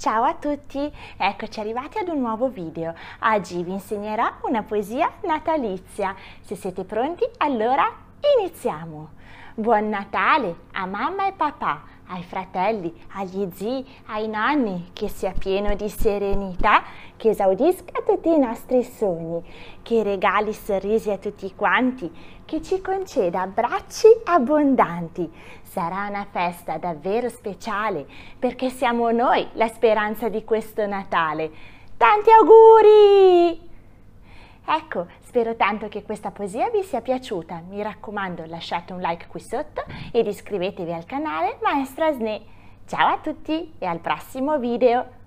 Ciao a tutti, eccoci arrivati ad un nuovo video. Oggi vi insegnerò una poesia natalizia. Se siete pronti, allora iniziamo! Buon Natale a mamma e papà! ai fratelli, agli zii, ai nonni, che sia pieno di serenità, che esaudisca tutti i nostri sogni, che regali sorrisi a tutti quanti, che ci conceda abbracci abbondanti. Sarà una festa davvero speciale perché siamo noi la speranza di questo Natale. Tanti auguri! Ecco, spero tanto che questa poesia vi sia piaciuta. Mi raccomando, lasciate un like qui sotto ed iscrivetevi al canale Maestra Sne. Ciao a tutti e al prossimo video!